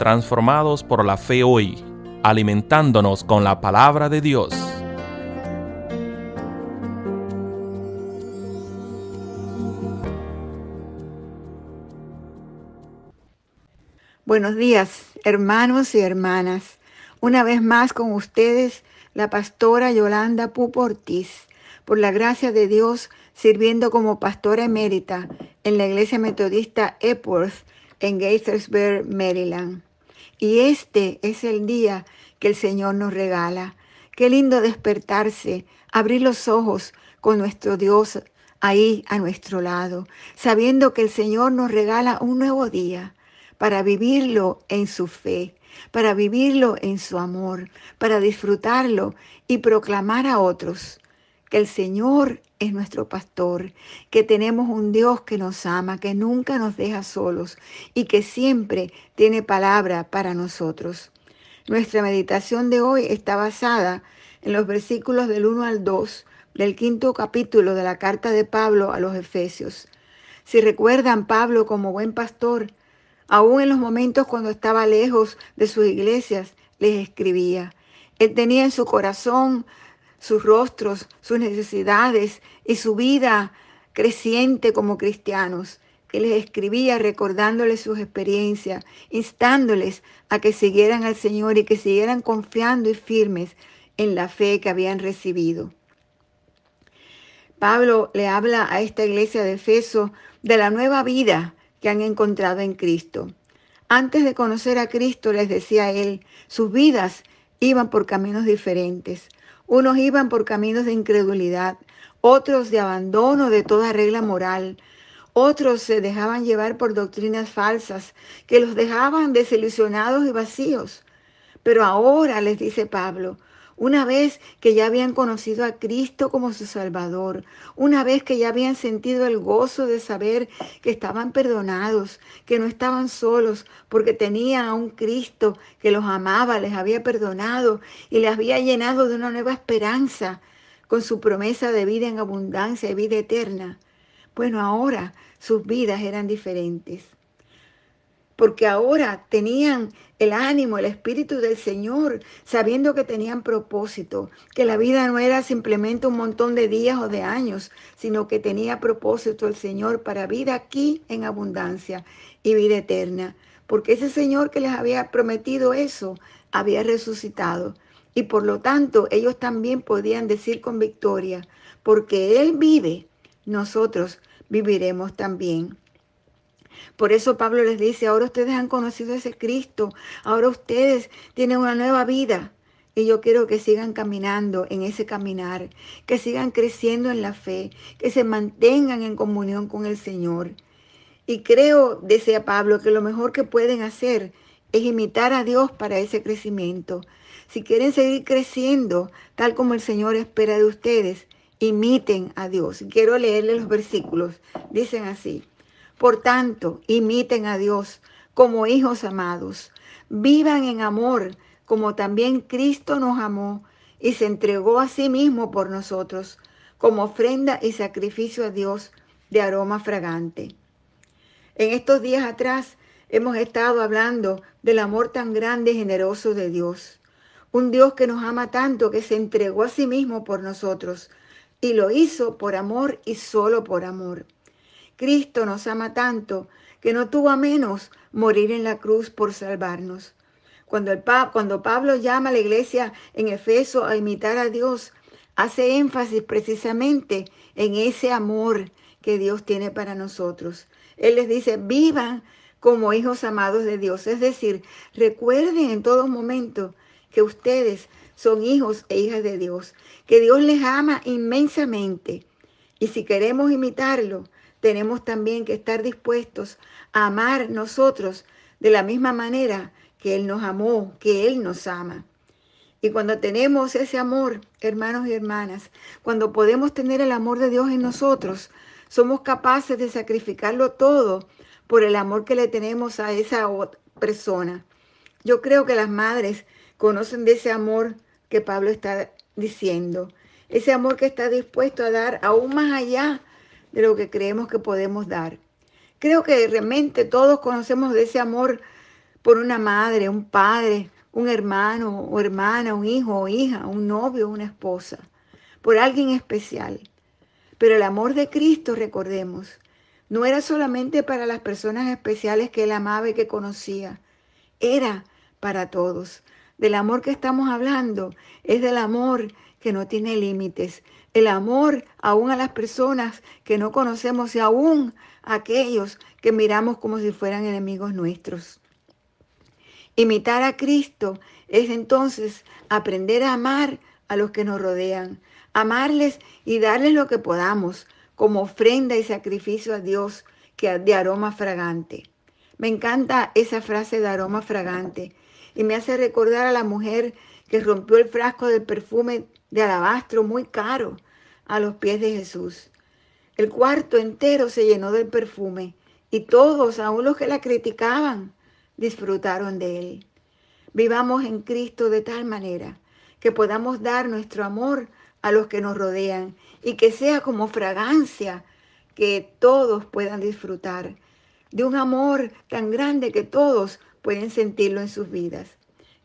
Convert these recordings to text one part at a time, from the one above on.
transformados por la fe hoy, alimentándonos con la palabra de Dios. Buenos días, hermanos y hermanas. Una vez más con ustedes, la pastora Yolanda Pupo Ortiz, por la gracia de Dios, sirviendo como pastora emérita en la iglesia metodista Epworth en Gaithersburg, Maryland. Y este es el día que el Señor nos regala. Qué lindo despertarse, abrir los ojos con nuestro Dios ahí a nuestro lado, sabiendo que el Señor nos regala un nuevo día para vivirlo en su fe, para vivirlo en su amor, para disfrutarlo y proclamar a otros que el Señor es nuestro pastor, que tenemos un Dios que nos ama, que nunca nos deja solos y que siempre tiene palabra para nosotros. Nuestra meditación de hoy está basada en los versículos del 1 al 2 del quinto capítulo de la carta de Pablo a los Efesios. Si recuerdan, Pablo como buen pastor, aún en los momentos cuando estaba lejos de sus iglesias, les escribía. Él tenía en su corazón sus rostros, sus necesidades y su vida creciente como cristianos, que les escribía recordándoles sus experiencias, instándoles a que siguieran al Señor y que siguieran confiando y firmes en la fe que habían recibido. Pablo le habla a esta iglesia de Efeso de la nueva vida que han encontrado en Cristo. Antes de conocer a Cristo, les decía él, sus vidas iban por caminos diferentes. Unos iban por caminos de incredulidad, otros de abandono de toda regla moral. Otros se dejaban llevar por doctrinas falsas que los dejaban desilusionados y vacíos. Pero ahora les dice Pablo, una vez que ya habían conocido a Cristo como su Salvador, una vez que ya habían sentido el gozo de saber que estaban perdonados, que no estaban solos, porque tenían a un Cristo que los amaba, les había perdonado y les había llenado de una nueva esperanza con su promesa de vida en abundancia y vida eterna. Bueno, ahora sus vidas eran diferentes porque ahora tenían el ánimo, el espíritu del Señor, sabiendo que tenían propósito, que la vida no era simplemente un montón de días o de años, sino que tenía propósito el Señor para vida aquí en abundancia y vida eterna, porque ese Señor que les había prometido eso, había resucitado. Y por lo tanto ellos también podían decir con victoria, porque Él vive, nosotros viviremos también. Por eso Pablo les dice, ahora ustedes han conocido a ese Cristo, ahora ustedes tienen una nueva vida. Y yo quiero que sigan caminando en ese caminar, que sigan creciendo en la fe, que se mantengan en comunión con el Señor. Y creo, decía Pablo, que lo mejor que pueden hacer es imitar a Dios para ese crecimiento. Si quieren seguir creciendo tal como el Señor espera de ustedes, imiten a Dios. Quiero leerle los versículos. Dicen así. Por tanto, imiten a Dios como hijos amados. Vivan en amor, como también Cristo nos amó y se entregó a sí mismo por nosotros, como ofrenda y sacrificio a Dios de aroma fragante. En estos días atrás hemos estado hablando del amor tan grande y generoso de Dios. Un Dios que nos ama tanto que se entregó a sí mismo por nosotros y lo hizo por amor y solo por amor. Cristo nos ama tanto que no tuvo a menos morir en la cruz por salvarnos. Cuando, cuando Pablo llama a la iglesia en Efeso a imitar a Dios, hace énfasis precisamente en ese amor que Dios tiene para nosotros. Él les dice, vivan como hijos amados de Dios. Es decir, recuerden en todo momento que ustedes son hijos e hijas de Dios, que Dios les ama inmensamente. Y si queremos imitarlo, tenemos también que estar dispuestos a amar nosotros de la misma manera que Él nos amó, que Él nos ama. Y cuando tenemos ese amor, hermanos y hermanas, cuando podemos tener el amor de Dios en nosotros, somos capaces de sacrificarlo todo por el amor que le tenemos a esa persona. Yo creo que las madres conocen de ese amor que Pablo está diciendo, ese amor que está dispuesto a dar aún más allá de lo que creemos que podemos dar. Creo que realmente todos conocemos de ese amor por una madre, un padre, un hermano o hermana, un hijo o hija, un novio, una esposa, por alguien especial. Pero el amor de Cristo, recordemos, no era solamente para las personas especiales que él amaba y que conocía, era para todos. Del amor que estamos hablando es del amor que no tiene límites. El amor aún a las personas que no conocemos y aún a aquellos que miramos como si fueran enemigos nuestros. Imitar a Cristo es entonces aprender a amar a los que nos rodean, amarles y darles lo que podamos como ofrenda y sacrificio a Dios que de aroma fragante. Me encanta esa frase de aroma fragante y me hace recordar a la mujer que rompió el frasco del perfume de alabastro muy caro a los pies de Jesús. El cuarto entero se llenó del perfume y todos, aun los que la criticaban, disfrutaron de él. Vivamos en Cristo de tal manera que podamos dar nuestro amor a los que nos rodean y que sea como fragancia que todos puedan disfrutar de un amor tan grande que todos pueden sentirlo en sus vidas.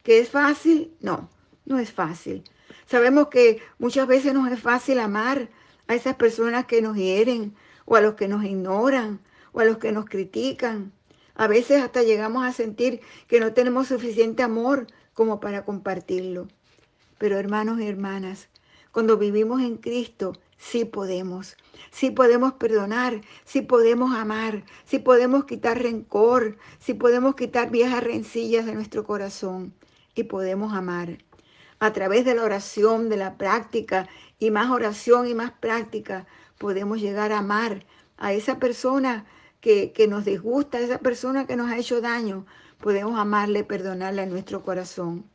¿Que es fácil? No, no es fácil. Sabemos que muchas veces nos es fácil amar a esas personas que nos hieren o a los que nos ignoran o a los que nos critican. A veces hasta llegamos a sentir que no tenemos suficiente amor como para compartirlo. Pero hermanos y hermanas, cuando vivimos en Cristo, sí podemos. Sí podemos perdonar, sí podemos amar, sí podemos quitar rencor, sí podemos quitar viejas rencillas de nuestro corazón y podemos amar. A través de la oración, de la práctica y más oración y más práctica, podemos llegar a amar a esa persona que, nos disgusta, a esa persona que nos ha hecho daño. Podemos amarle, perdonarle a nuestro corazón.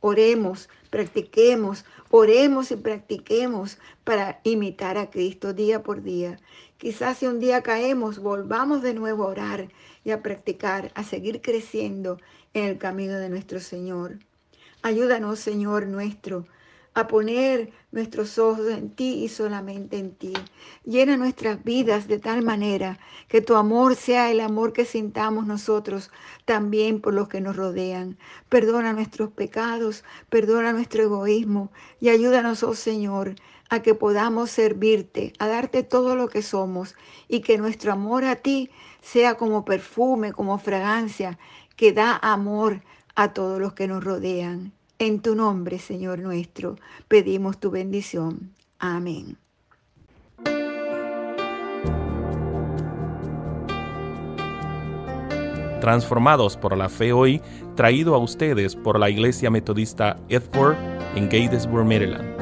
Oremos, practiquemos, oremos y practiquemos para imitar a Cristo día por día. Quizás si un día caemos, volvamos de nuevo a orar y a practicar, a seguir creciendo en el camino de nuestro Señor. Ayúdanos, Señor nuestro, a poner nuestros ojos en ti y solamente en ti. Llena nuestras vidas de tal manera que tu amor sea el amor que sintamos nosotros también por los que nos rodean. Perdona nuestros pecados, perdona nuestro egoísmo y ayúdanos, oh Señor, a que podamos servirte, a darte todo lo que somos y que nuestro amor a ti sea como perfume, como fragancia que da amor a todos los que nos rodean. En tu nombre, Señor nuestro, pedimos tu bendición. Amén. Transformados por la fe hoy, traído a ustedes por la Iglesia Metodista Edford en Gatesburg, Maryland.